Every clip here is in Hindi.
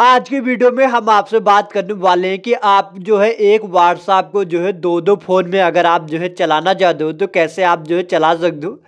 आज की वीडियो में हम आपसे बात करने वाले हैं कि आप जो है एक व्हाट्सएप को जो है दो दो फ़ोन में अगर आप जो है चलाना चाहते हो तो कैसे आप जो है चला सकते हो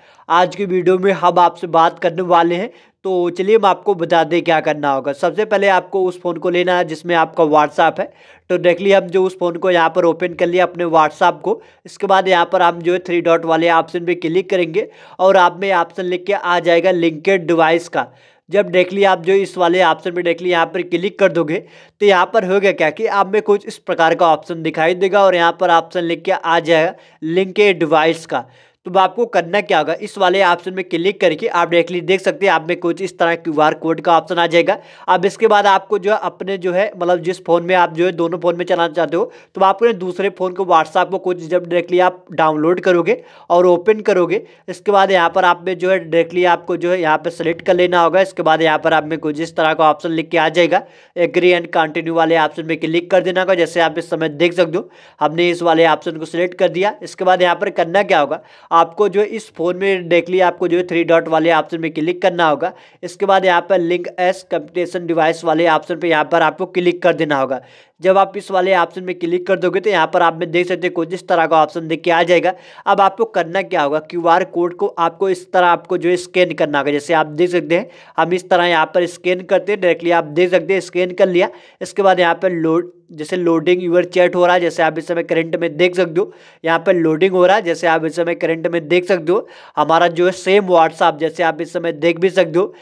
आज की वीडियो में हम आपसे बात करने वाले हैं तो चलिए हम आपको बता दें क्या करना होगा सबसे पहले आपको उस फ़ोन को लेना है जिसमें आपका व्हाट्सअप है तो डायरेक्टली हम जो उस फ़ोन को यहाँ पर ओपन कर लिया अपने व्हाट्सअप को इसके बाद यहाँ पर हम जो है थ्री डॉट वाले ऑप्शन पे क्लिक करेंगे और आप में ऑप्शन लिख के आ जाएगा लिंकेड डिवाइस का जब डायरेक्टली आप जो इस वाले ऑप्शन में डायरेक्टली यहाँ पर क्लिक कर दोगे तो यहाँ पर होगा क्या कि आप में कुछ इस प्रकार का ऑप्शन दिखाई देगा और यहाँ पर ऑप्शन लिख के आ जाएगा लिंकेड डिवाइस का तो आपको करना क्या होगा इस वाले ऑप्शन में क्लिक करके आप डायरेक्टली देख सकते हैं आप में कुछ इस तरह क्यू आर कोड का ऑप्शन आ जाएगा अब इसके बाद आपको जो है अपने जो है मतलब जिस फोन में आप जो है दोनों फोन में चलाना चाहते हो तो आपको दूसरे फोन को व्हाट्सएप को कुछ जब डायरेक्टली आप डाउनलोड करोगे और ओपन करोगे इसके बाद यहाँ पर आप में जो है डायरेक्टली आपको जो है यहाँ पर सेलेक्ट कर लेना होगा इसके बाद यहाँ पर आप में कुछ इस तरह का ऑप्शन लिख के आ जाएगा एग्री एंड कंटिन्यू वाले ऑप्शन में क्लिक कर देना होगा जैसे आप इस समय देख सकते हो हमने इस वाले ऑप्शन को सिलेक्ट कर दिया इसके बाद यहाँ पर करना क्या होगा आपको जो इस फोन में डायरेक्टली आपको जो है थ्री डॉट वाले ऑप्शन में क्लिक करना होगा इसके बाद यहाँ पर लिंक एस कंप्यूटेशन डिवाइस वाले ऑप्शन पर यहाँ पर आपको क्लिक कर देना होगा जब आप इस वाले ऑप्शन में क्लिक कर दोगे तो यहाँ पर आप में देख सकते हैं कुछ इस तरह का ऑप्शन देख के आ जाएगा अब आपको करना क्या होगा क्यू आर कोड को आपको इस तरह आपको जो है स्कैन करना होगा जैसे आप देख सकते हैं हम इस तरह यहाँ पर स्कैन करते हैं डायरेक्टली आप देख सकते हैं स्कैन कर लिया इसके बाद यहाँ पर लोड जैसे लोडिंग यूर चैट हो रहा है जैसे आप इस समय करंट में देख सकते हो यहाँ पर लोडिंग हो रहा है जैसे आप इस समय करंट में देख सकते हो हमारा जो है सेम व्हाट्सअप जैसे आप इस समय देख भी सकते हो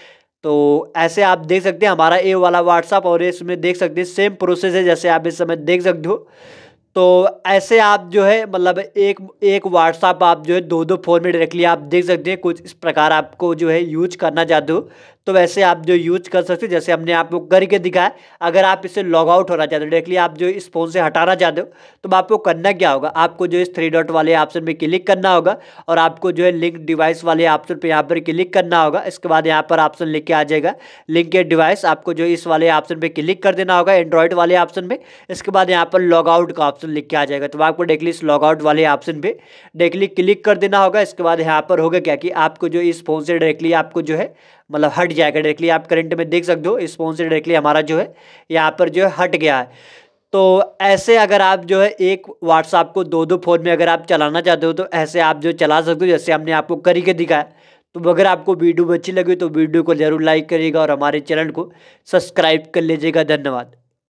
तो ऐसे आप देख सकते हैं हमारा ए वाला व्हाट्सअप और इसमें देख सकते हैं सेम प्रोसेस है जैसे आप इस समय देख सकते हो तो ऐसे आप जो है मतलब एक एक व्हाट्सअप आप जो है दो दो फोन में डायरेक्टली आप देख सकते हैं कुछ इस प्रकार आपको जो है यूज करना चाहते हो तो वैसे आप जो यूज कर सकते हो जैसे हमने आपको करके दिखाया अगर आप इसे लॉग आउट होना चाहते हो डायरेक्टली आप जो इस फ़ोन से हटाना चाहते हो तो आपको करना क्या होगा आपको जो इस थ्री डॉट वाले ऑप्शन पर क्लिक करना होगा और आपको जो है लिंक डिवाइस वाले ऑप्शन पर यहाँ पर क्लिक करना होगा इसके बाद यहाँ पर ऑप्शन लिख के आ जाएगा लिंक के डिवाइस आपको जो इस वाले ऑप्शन पर क्लिक कर देना होगा एंड्रॉयड वाले ऑप्शन में इसके बाद यहाँ पर लॉग आउट का ऑप्शन लिख के आ जाएगा तो आपको डायरेक्टली इस लॉगआउट वाले ऑप्शन पे डायरेक्टली क्लिक कर देना होगा इसके बाद यहाँ पर होगा क्या कि आपको जो इस फोन से डायरेक्टली आपको जो है मतलब हट जाएगा डायरेक्टली आप करंट में देख सकते हो इस फोन से डायरेक्टली हमारा जो है यहाँ पर जो है हट गया है तो ऐसे अगर आप जो है एक व्हाट्सअप को दो दो फोन में अगर आप चलाना चाहते हो तो ऐसे आप जो चला सकते हो जैसे हमने आपको करके दिखाया तो अगर आपको वीडियो अच्छी लगी तो वीडियो को ज़रूर लाइक करिएगा और हमारे चैनल को सब्सक्राइब कर लीजिएगा धन्यवाद